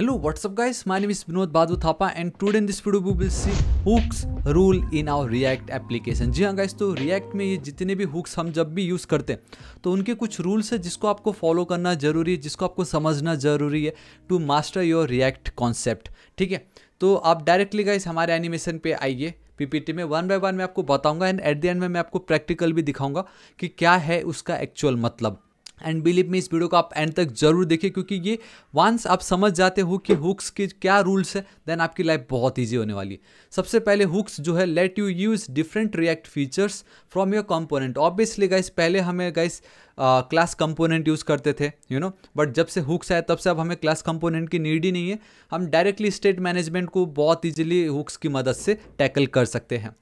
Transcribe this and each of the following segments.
Hello, what's up guys? My name is Binod Badu Thapa and today in this video we will see hooks rule in our React application. जी हाँ guys तो React में ये जितने भी hooks हम जब भी use करते हैं तो उनके कुछ rules हैं जिसको आपको follow करना ज़रूरी है जिसको आपको समझना ज़रूरी है to master your React concept. ठीक है तो आप डायरेक्टली गाइस हमारे एनिमेशन पे आइए पीपीटी में वन बाय वन मैं आपको बताऊंगा एंड एट द एंड में मैं आपको प्रैक्टिकल भी दिखाऊंगा कि क्या है उसका एक्चुअल मतलब एंड बिलीव में इस वीडियो को आप एंड तक जरूर देखें क्योंकि ये वंस आप समझ जाते हो कि हुक्स के क्या रूल्स है देन आपकी लाइफ बहुत ईजी होने वाली है सबसे पहले हुक्स जो है let you use different React features from your component obviously guys पहले हमें गाइस क्लास कंपोनेंट यूज़ करते थे यू नो बट जब से हुक्स आया तब से अब हमें क्लास कंपोनेंट की नीड ही नहीं है हम डायरेक्टली स्टेट मैनेजमेंट को बहुत ईजिली हुक्स की मदद से टैकल कर सकते हैं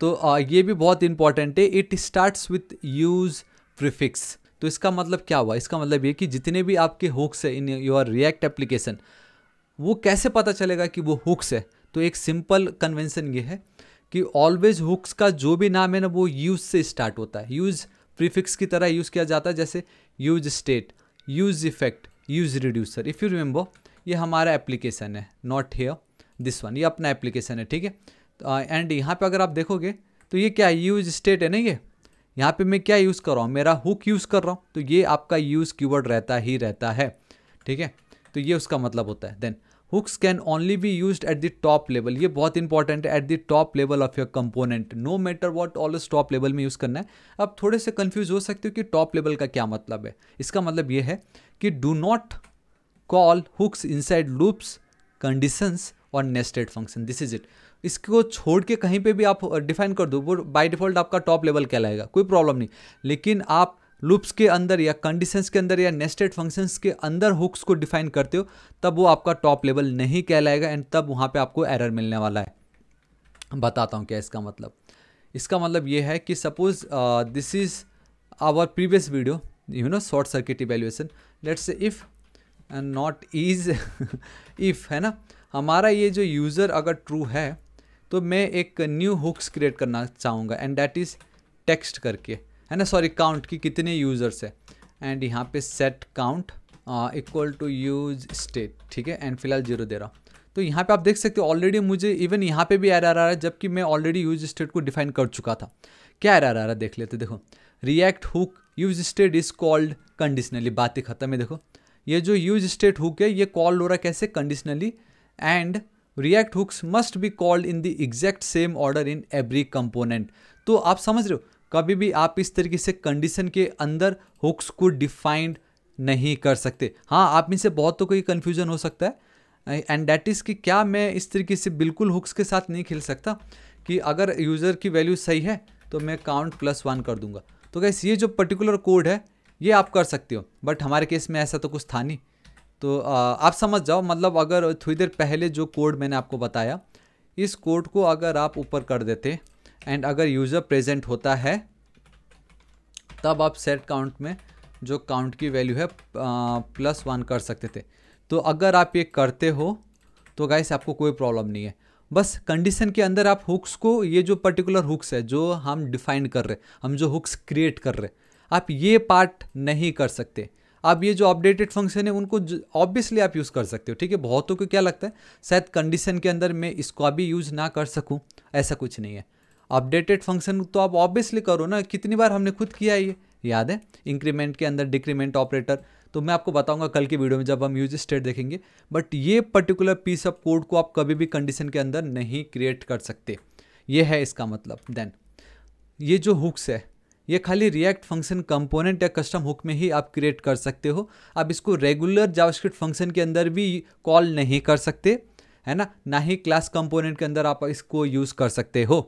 तो uh, ये भी बहुत इंपॉर्टेंट है it starts with use prefix तो इसका मतलब क्या हुआ इसका मतलब ये कि जितने भी आपके हुक्स है इन योर रिएक्ट एप्लीकेशन वो कैसे पता चलेगा कि वो हुक्स है तो एक सिंपल कन्वेंसन ये है कि ऑलवेज हुक्स का जो भी नाम है ना वो यूज से स्टार्ट होता है यूज प्रीफिक्स की तरह यूज़ किया जाता है जैसे use state use effect use reducer if you remember ये हमारा एप्लीकेशन है नॉट हेयर दिस वन ये अपना एप्लीकेशन है ठीक है एंड तो, uh, यहाँ पे अगर आप देखोगे तो ये क्या है यूज स्टेट है ना ये यहाँ पे मैं क्या यूज़ कर रहा हूँ मेरा हुक यूज़ कर रहा हूँ तो ये आपका यूज़ कीवर्ड रहता ही रहता है ठीक है तो ये उसका मतलब होता है then hooks can only be use at the top level ये बहुत इंपॉर्टेंट है at the top level of your component no matter what always top level में यूज़ करना है आप थोड़े से कन्फ्यूज हो सकते हो कि टॉप लेवल का क्या मतलब है इसका मतलब ये है कि do not call hooks inside loops conditions और nested function this is it इसको छोड़ के कहीं पे भी आप डिफाइन कर दो वो बाय डिफ़ॉल्ट आपका टॉप लेवल कहलाएगा कोई प्रॉब्लम नहीं लेकिन आप लूप्स के अंदर या कंडीशंस के अंदर या नेस्टेड फंक्शंस के अंदर हुक्स को डिफाइन करते हो तब वो आपका टॉप लेवल नहीं कहलाएगा एंड तब वहाँ पे आपको एरर मिलने वाला है बताता हूँ क्या इसका मतलब इसका मतलब ये है कि suppose this is our previous video you know short circuit evaluation let's if and not is if है ना हमारा ये जो यूज़र अगर ट्रू है तो मैं एक न्यू हुक्स क्रिएट करना चाहूँगा एंड दैट इज़ टेक्स्ट करके है ना सॉरी काउंट की कितने यूज़र्स है एंड यहाँ पे set count equal to use state ठीक है एंड फिलहाल जीरो दे रहा हूँ तो यहाँ पे आप देख सकते हो ऑलरेडी मुझे इवन यहाँ पे भी एर आ रहा है जबकि मैं ऑलरेडी यूज स्टेट को डिफाइन कर चुका था क्या एर आ रहा है देख लेते देखो React hook use state is called conditionally बातें खत्म है देखो ये जो यूज स्टेट हुक है ये कॉल हो रहा कैसे conditionally and react hooks must be called in the exact same order in every component. तो आप समझ रहे हो कभी भी आप इस तरीके से कंडीशन के अंदर हुक्स को डिफाइंड नहीं कर सकते हाँ आप में से बहुत तो कोई कन्फ्यूजन हो सकता है एंड डैट इज़ कि क्या मैं इस तरीके से बिल्कुल हुक्स के साथ नहीं खेल सकता कि अगर यूज़र की वैल्यू सही है तो मैं काउंट प्लस वन कर दूंगा तो कैसे ये जो पर्टिकुलर कोड है ये आप कर सकते हो बट हमारे केस में ऐसा तो कुछ था नहीं तो आप समझ जाओ मतलब अगर थोड़ी देर पहले जो कोड मैंने आपको बताया इस कोड को अगर आप ऊपर कर देते एंड अगर यूज़र प्रेजेंट होता है तब आप सेट काउंट में जो काउंट की वैल्यू है प्लस वन कर सकते थे तो अगर आप ये करते हो तो गाइस आपको कोई प्रॉब्लम नहीं है बस कंडीशन के अंदर आप हुक्स को ये जो पर्टिकुलर हुक्स है जो हम डिफाइन कर रहे हम जो हुक्स क्रिएट कर रहे आप ये पार्ट नहीं कर सकते आप ये जो अपडेटेड फंक्शन है उनको ऑब्वियसली आप यूज़ कर सकते हो ठीक है बहुतों को क्या लगता है शायद कंडीशन के अंदर मैं इसको अभी यूज़ ना कर सकूँ ऐसा कुछ नहीं है अपडेटेड फंक्शन तो आप ऑब्वियसली करो ना कितनी बार हमने खुद किया ये याद है इंक्रीमेंट के अंदर डिक्रीमेंट ऑपरेटर तो मैं आपको बताऊंगा कल की वीडियो में जब हम यूज स्टेट देखेंगे बट ये पर्टिकुलर पीस ऑफ कोड को आप कभी भी कंडीशन के अंदर नहीं क्रिएट कर सकते ये है इसका मतलब देन ये जो हुक्स है ये खाली रिएक्ट फंक्शन कंपोनेंट या कस्टम हुक में ही आप क्रिएट कर सकते हो आप इसको रेगुलर जावास्क्रिप्ट फंक्शन के अंदर भी कॉल नहीं कर सकते है ना ना ही क्लास कंपोनेंट के अंदर आप इसको यूज़ कर सकते हो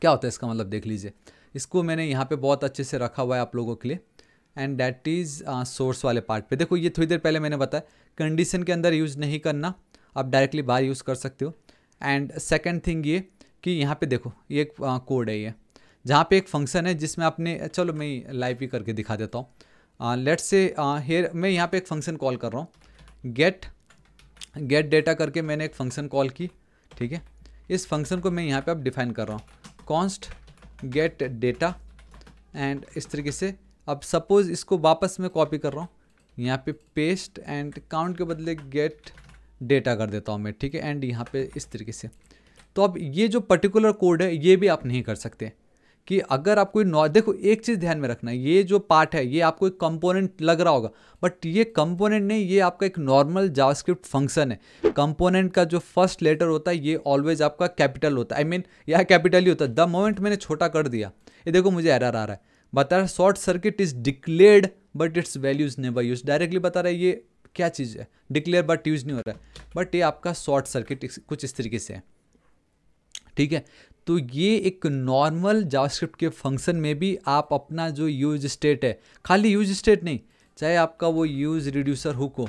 क्या होता है इसका मतलब देख लीजिए इसको मैंने यहाँ पे बहुत अच्छे से रखा हुआ है आप लोगों के लिए एंड डैट इज़ सोर्स वाले पार्ट पे देखो ये थोड़ी देर पहले मैंने बताया कंडीशन के अंदर यूज़ नहीं करना आप डायरेक्टली बाहर यूज़ कर सकते हो एंड सेकेंड थिंग ये कि यहाँ पे देखो ये एक कोड uh, है ये जहाँ पे एक फंक्शन है जिसमें आपने चलो मैं लाइव ही करके दिखा देता हूँ लेट्स से हेयर मैं यहाँ पे एक फंक्शन कॉल कर रहा हूँ गेट गेट डेटा करके मैंने एक फंक्शन कॉल की ठीक है इस फंक्शन को मैं यहाँ पे अब डिफाइन कर रहा हूँ कॉन्स्ट गेट डेटा एंड इस तरीके से अब सपोज़ इसको वापस मैं कॉपी कर रहा हूँ यहाँ पे पेस्ट एंड काउंट के बदले गेट डेटा कर देता हूँ मैं ठीक है एंड यहाँ पे इस तरीके से तो अब ये जो पर्टिकुलर कोड है ये भी आप नहीं कर सकते कि अगर आप कोई नॉ देखो एक चीज़ ध्यान में रखना ये जो पार्ट है ये आपको एक कंपोनेंट लग रहा होगा बट ये कंपोनेंट नहीं ये आपका एक नॉर्मल जावास्क्रिप्ट फंक्शन है कंपोनेंट का जो फर्स्ट लेटर होता है ये ऑलवेज आपका कैपिटल होता है आई मीन यह कैपिटल ही होता है द मोमेंट मैंने छोटा कर दिया ये देखो मुझे एरर आ रहा है बता रहा है short circuit is declared but its values never use directly बता रहा है ये क्या चीज़ है डिक्लेयर बट यूज नहीं हो रहा है बट ये आपका शॉर्ट सर्किट कुछ इस तरीके से है ठीक है तो ये एक नॉर्मल जावास्क्रिप्ट के फंक्शन में भी आप अपना जो यूज स्टेट है खाली यूज स्टेट नहीं चाहे आपका वो यूज रिड्यूसर हुक हो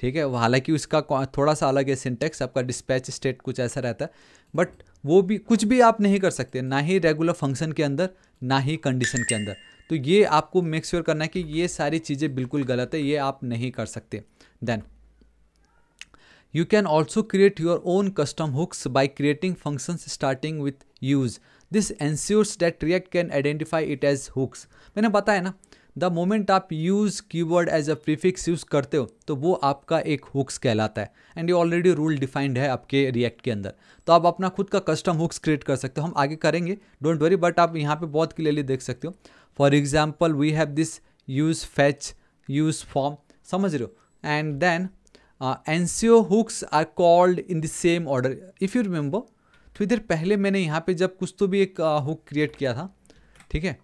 ठीक है हालांकि उसका थोड़ा सा अलग है सिंटेक्स आपका डिस्पैच स्टेट कुछ ऐसा रहता है बट वो भी कुछ भी आप नहीं कर सकते ना ही रेगुलर फंक्शन के अंदर ना ही कंडीशन के अंदर तो ये आपको मेक श्योर sure करना है कि ये सारी चीज़ें बिल्कुल गलत है ये आप नहीं कर सकते then You can also create your own custom hooks by creating functions starting with use. This ensures that React can identify it as hooks. मैंने बताया ना द मोमेंट आप use keyword as a prefix use करते हो तो वो आपका एक हुक्स कहलाता है एंड ये ऑलरेडी रूल डिफाइंड है आपके रिएक्ट के अंदर तो आप अपना खुद का कस्टम हुक्स क्रिएट कर सकते हो हम आगे करेंगे डोंट वरी बट आप यहाँ पे बहुत क्लियरली देख सकते हो for example we have this use fetch use form समझ रहे हो and then uh, ensure hooks are called in the same order if you remember थोड़ी देर पहले मैंने यहाँ पे जब कुछ तो भी एक हुक uh, क्रिएट किया था ठीक है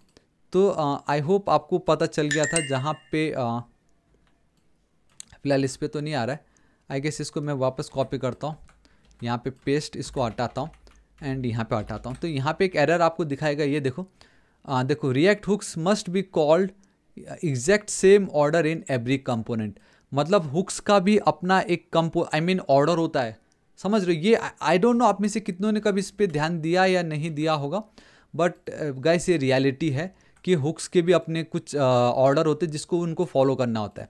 तो आई uh, होप आपको पता चल गया था जहाँ पे uh, इस पर तो नहीं आ रहा है आई गेस इसको मैं वापस कॉपी करता हूँ यहाँ पे पेस्ट इसको हटाता हूँ एंड यहाँ पे हटाता हूँ तो यहाँ पे एक एरर आपको दिखाएगा ये देखो आ, uh, देखो React hooks must be called exact same order in every component मतलब हुक्स का भी अपना एक कंपो आई मीन ऑर्डर होता है समझ रहे हो ये आई डोंट नो आप में से कितनों ने कभी इस पर ध्यान दिया या नहीं दिया होगा बट गाइस uh, ये रियलिटी है कि हुक्स के भी अपने कुछ ऑर्डर uh, होते हैं जिसको उनको फॉलो करना होता है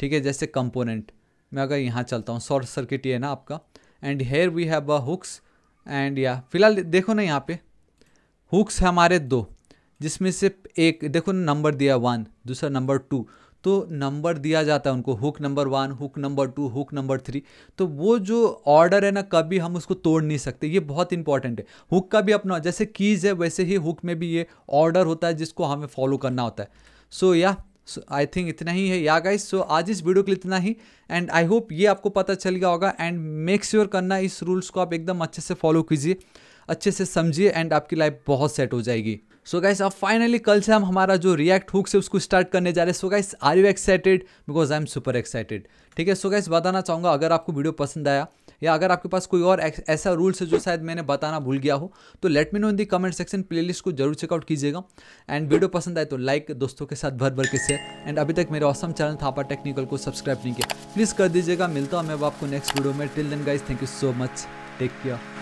ठीक है जैसे कंपोनेंट मैं अगर यहाँ चलता हूँ शॉर्ट सर्किट ये ना आपका and here we have a hooks and या फिलहाल देखो ना यहाँ पे हुक्स हमारे दो जिसमें से एक देखो ना नंबर दिया वन दूसरा नंबर टू तो नंबर दिया जाता है उनको hook number one hook number two hook number three तो वो जो ऑर्डर है ना कभी हम उसको तोड़ नहीं सकते ये बहुत इंपॉर्टेंट है हुक का भी अपना जैसे कीज़ है वैसे ही हुक में भी ये ऑर्डर होता है जिसको हमें फॉलो करना होता है सो या आई थिंक इतना ही है या गाइस सो आज इस वीडियो के लिए इतना ही एंड आई होप ये आपको पता चल गया होगा एंड मेक श्योर करना इस रूल्स को आप एकदम अच्छे से फॉलो कीजिए अच्छे से समझिए एंड आपकी लाइफ बहुत सेट हो जाएगी सो गाइस अब फाइनली कल से हम हमारा जो रिएक्ट हुक से उसको स्टार्ट करने जा रहे हैं so guys are you excited because I am super excited ठीक है सो गाइस बताना चाहूँगा अगर आपको वीडियो पसंद आया या अगर आपके पास कोई और ऐसा रूल्स है जो शायद मैंने बताना भूल गया हो तो let me know in the comment section playlist को जरूर चेकआउट कीजिएगा एंड वीडियो पसंद आए तो लाइक दोस्तों के साथ भर भर के शेयर एंड अभी तक मेरे ऑसम चैनल थापा टेक्निकल को सब्सक्राइब नहीं किया प्लीज़ कर दीजिएगा मिलता हूँ मैं आपको नेक्स्ट वीडियो में till then guys thank you so much take care